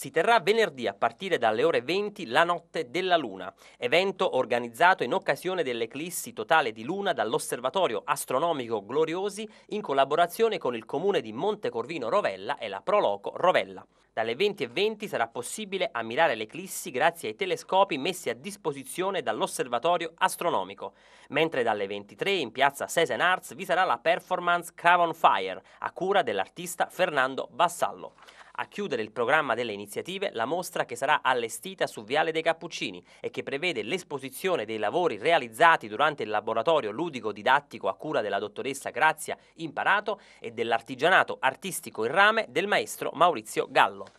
si terrà venerdì a partire dalle ore 20 la notte della Luna, evento organizzato in occasione dell'eclissi totale di Luna dall'Osservatorio Astronomico Gloriosi in collaborazione con il comune di Montecorvino Rovella e la Proloco Rovella. Dalle 20.20 20 sarà possibile ammirare l'eclissi grazie ai telescopi messi a disposizione dall'Osservatorio Astronomico, mentre dalle 23 in piazza Sezen Arts vi sarà la performance Craven Fire a cura dell'artista Fernando Bassallo. A chiudere il programma delle iniziative la mostra che sarà allestita su Viale dei Cappuccini e che prevede l'esposizione dei lavori realizzati durante il laboratorio ludico-didattico a cura della dottoressa Grazia Imparato e dell'artigianato artistico in rame del maestro Maurizio Gallo.